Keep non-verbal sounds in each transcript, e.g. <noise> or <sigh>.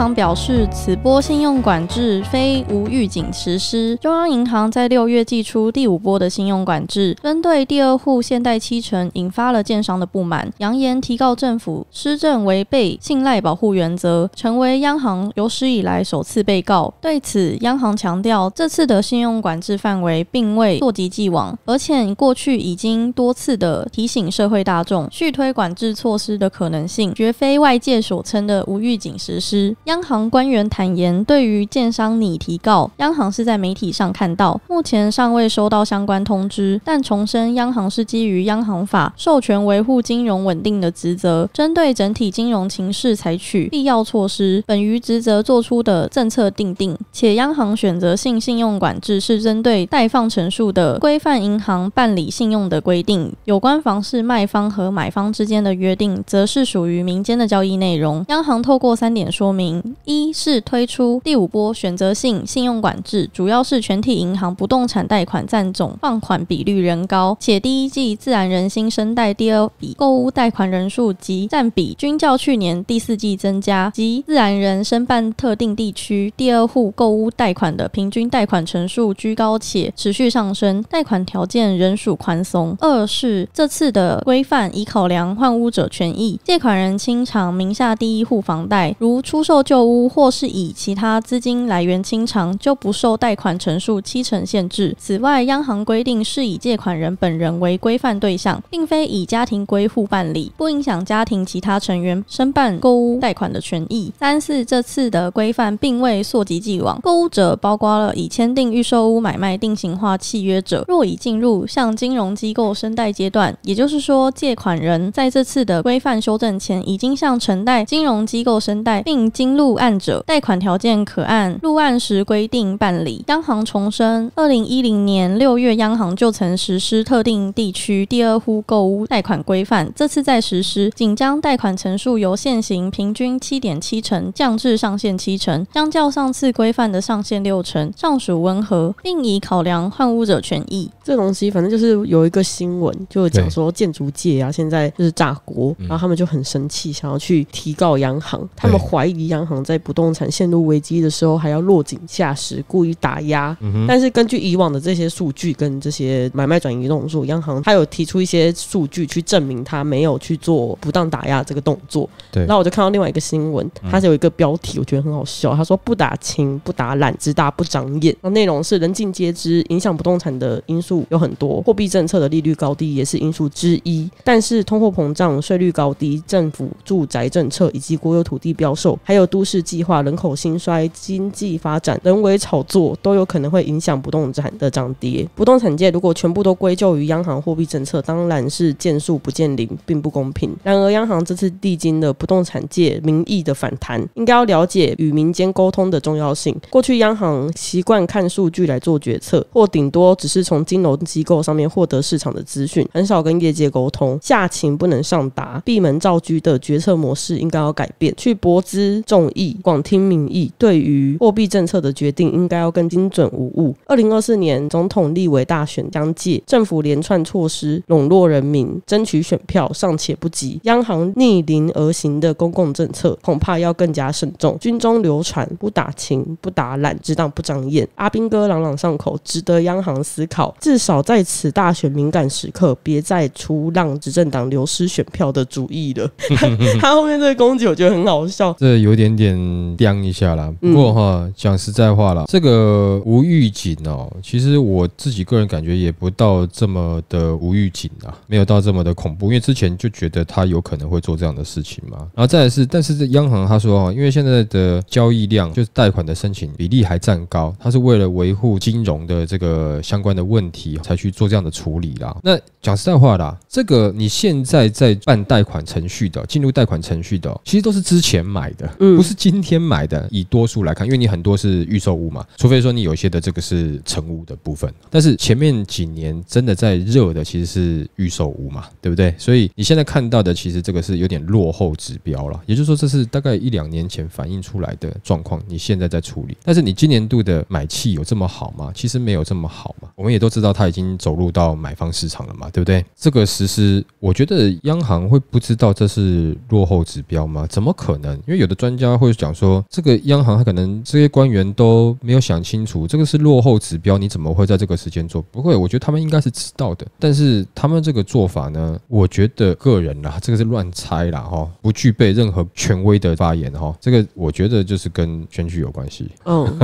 行表示此波信用管制非无预警实施。中央银行在六月寄出第五波的信用管制，针对第二户现代七成，引发了建商的不满，扬言提告政府施政违背信赖保护原则，成为央行有史以来首次被告。对此，央行强调，这次的信用管制范围并未坐及既往，而且过去已经多次的提醒社会大众续推管制措施的可能性，绝非外界所称的无预警实施。央行官员坦言，对于建商拟提告，央行是在媒体上看到，目前尚未收到相关通知。但重申，央行是基于《央行法》授权维护金融稳定的职责，针对整体金融情势采取必要措施，本于职责做出的政策定定。且央行选择性信用管制是针对贷放陈述的规范，银行办理信用的规定。有关房市卖方和买方之间的约定，则是属于民间的交易内容。央行透过三点说明。一是推出第五波选择性信用管制，主要是全体银行不动产贷款占总放款比率仍高，且第一季自然人新生贷第二笔购屋贷款人数及占比均较去年第四季增加，及自然人申办特定地区第二户购屋贷款的平均贷款成数居高且持续上升，贷款条件仍属宽松。二是这次的规范以考量换屋者权益，借款人清偿名下第一户房贷，如出售。旧屋或是以其他资金来源清偿，就不受贷款成数七成限制。此外，央行规定是以借款人本人为规范对象，并非以家庭归户办理，不影响家庭其他成员申办购物贷款的权益。三是这次的规范并未溯及既往，购物者包括了已签订预售屋买卖定型化契约者，若已进入向金融机构申贷阶段，也就是说，借款人在这次的规范修正前已经向承贷金融机构申贷，并经。入案者贷款条件可按入案时规定办理。央行重申，二零一零年六月央行就曾实施特定地区第二户购物贷款规范，这次再实施，仅将贷款成数由现行平均七点七成降至上限七成，相较上次规范的上限六成，尚属温和，并以考量换屋者权益。这东西反正就是有一个新闻，就讲说建筑界啊，现在就是炸锅，然后他们就很生气，想要去提告央行，他们怀疑央。央行在不动产陷入危机的时候，还要落井下石，故意打压。但是根据以往的这些数据跟这些买卖转移动作，央行它有提出一些数据去证明他没有去做不当打压这个动作。对，然后我就看到另外一个新闻，它是有一个标题，我觉得很好笑。他说：“不打情，不打懒，只打不长眼。”那内容是：人尽皆知，影响不动产的因素有很多，货币政策的利率高低也是因素之一。但是通货膨胀、税率高低、政府住宅政策以及国有土地标售，还有都市计划、人口兴衰、经济发展、人为炒作都有可能会影响不动产的涨跌。不动产界如果全部都归咎于央行货币政策，当然是见树不见林，并不公平。然而，央行这次历经的不动产界民意的反弹，应该要了解与民间沟通的重要性。过去央行习惯看数据来做决策，或顶多只是从金融机构上面获得市场的资讯，很少跟业界沟通。下情不能上达，闭门造车的决策模式应该要改变，去博资众。众议、广听民意，对于货币政策的决定应该要更精准无误。二零二四年总统立委大选将届，政府连串措施笼络人民，争取选票尚且不及，央行逆鳞而行的公共政策恐怕要更加慎重。军中流传不打情不打懒，只当不长眼。阿兵哥朗朗上口，值得央行思考。至少在此大选敏感时刻，别再出让执政党流失选票的主意了。<laughs> <laughs> 他后面这个攻击我觉得很好笑，这有点。点亮一下啦。不过哈，讲实在话啦，这个无预警哦，其实我自己个人感觉也不到这么的无预警啊，没有到这么的恐怖，因为之前就觉得他有可能会做这样的事情嘛。然后再来是，但是这央行他说啊，因为现在的交易量就是贷款的申请比例还占高，他是为了维护金融的这个相关的问题才去做这样的处理啦。那讲实在话啦，这个你现在在办贷款程序的，进入贷款程序的，其实都是之前买的，嗯。不是今天买的，以多数来看，因为你很多是预售屋嘛，除非说你有一些的这个是成屋的部分。但是前面几年真的在热的其实是预售屋嘛，对不对？所以你现在看到的其实这个是有点落后指标了，也就是说这是大概一两年前反映出来的状况，你现在在处理。但是你今年度的买气有这么好吗？其实没有这么好吗？我们也都知道它已经走入到买方市场了嘛，对不对？这个实施，我觉得央行会不知道这是落后指标吗？怎么可能？因为有的专家。他会讲说，这个央行他可能这些官员都没有想清楚，这个是落后指标，你怎么会在这个时间做？不会，我觉得他们应该是知道的，但是他们这个做法呢，我觉得个人啦，这个是乱猜啦哈，不具备任何权威的发言哈。这个我觉得就是跟选举有关系。嗯，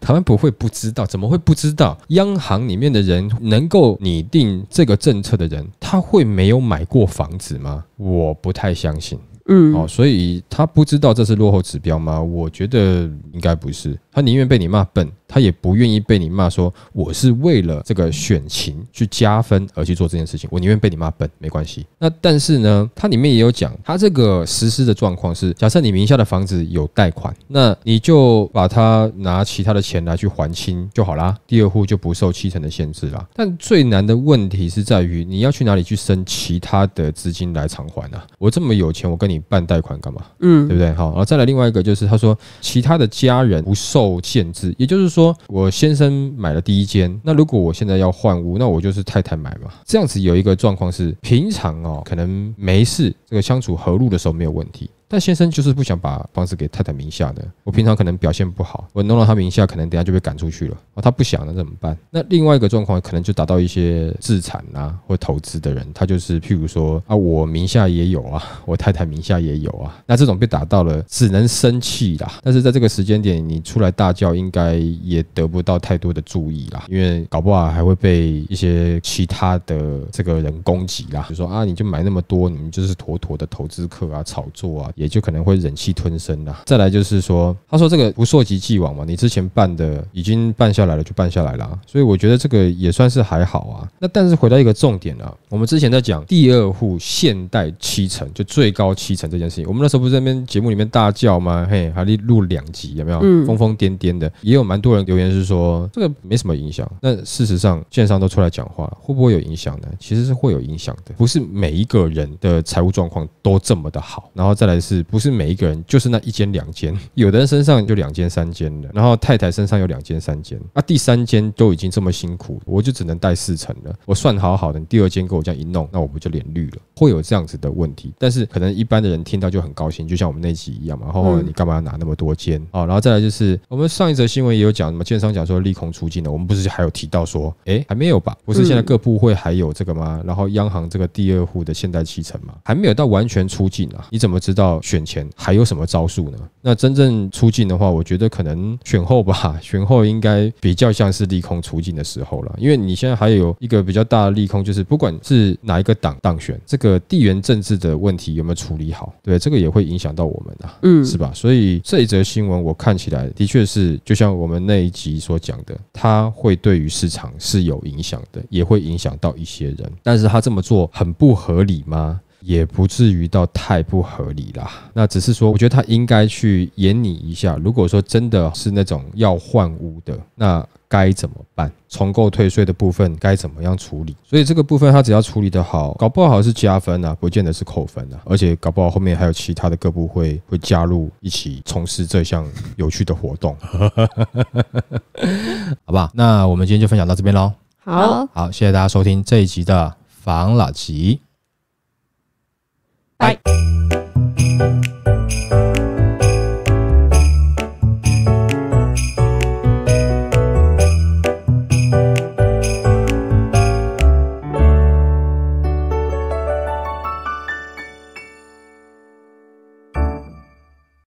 台 <laughs> 湾不会不知道，怎么会不知道？央行里面的人能够拟定这个政策的人，他会没有买过房子吗？我不太相信。嗯，哦，所以他不知道这是落后指标吗？我觉得应该不是，他宁愿被你骂笨。他也不愿意被你骂，说我是为了这个选情去加分而去做这件事情，我宁愿被你骂笨，没关系。那但是呢，它里面也有讲，它这个实施的状况是，假设你名下的房子有贷款，那你就把它拿其他的钱来去还清就好啦，第二户就不受七成的限制啦。但最难的问题是在于你要去哪里去生其他的资金来偿还呢？我这么有钱，我跟你办贷款干嘛？嗯，对不对？好，然后再来另外一个就是，他说其他的家人不受限制，也就是说。说我先生买了第一间，那如果我现在要换屋，那我就是太太买嘛。这样子有一个状况是，平常哦可能没事，这个相处和睦的时候没有问题。但先生就是不想把房子给太太名下的。我平常可能表现不好，我弄到他名下，可能等下就被赶出去了。哦，他不想，那怎么办？那另外一个状况，可能就打到一些自产啊或投资的人，他就是譬如说啊，我名下也有啊，<laughs> 我太太名下也有啊。那这种被打到了，只能生气啦。但是在这个时间点，你出来大叫，应该也得不到太多的注意啦，因为搞不好还会被一些其他的这个人攻击啦，就说啊，你就买那么多，你们就是妥妥的投资客啊，炒作啊。也就可能会忍气吞声啦。再来就是说，他说这个不溯及既往嘛，你之前办的已经办下来了，就办下来了。所以我觉得这个也算是还好啊。那但是回到一个重点啊，我们之前在讲第二户现代七成，就最高七成这件事情，我们那时候不是在那边节目里面大叫吗？嘿，还录两集，有没有？疯疯癫癫的，也有蛮多人留言是说这个没什么影响。那事实上，线上都出来讲话了，会不会有影响呢？其实是会有影响的，不是每一个人的财务状况都这么的好，然后再来。是不是每一个人就是那一间两间？有的人身上就两间三间的，然后太太身上有两间三间，那第三间都已经这么辛苦，我就只能带四成了。我算好好的，你第二间给我这样一弄，那我不就脸绿了？会有这样子的问题，但是可能一般的人听到就很高兴，就像我们那集一样嘛。然后你干嘛要拿那么多间啊？然后再来就是，我们上一则新闻也有讲什么券商讲说利空出尽了，我们不是还有提到说，哎，还没有吧？不是现在各部会还有这个吗？然后央行这个第二户的现代七成嘛，还没有到完全出尽啊？你怎么知道？选前还有什么招数呢？那真正出境的话，我觉得可能选后吧。<laughs> 选后应该比较像是利空出境的时候了，因为你现在还有一个比较大的利空，就是不管是哪一个党当选，这个地缘政治的问题有没有处理好，对这个也会影响到我们啊，嗯，是吧？所以这一则新闻我看起来的确是，就像我们那一集所讲的，它会对于市场是有影响的，也会影响到一些人。但是他这么做很不合理吗？也不至于到太不合理啦。那只是说，我觉得他应该去演你一下。如果说真的是那种要换屋的，那该怎么办？重构退税的部分该怎么样处理？所以这个部分他只要处理的好，搞不好是加分啊，不见得是扣分啊。而且搞不好后面还有其他的各部会会加入一起从事这项有趣的活动，<laughs> 好吧？那我们今天就分享到这边喽。好，好，谢谢大家收听这一集的房老吉。Bye. Bye.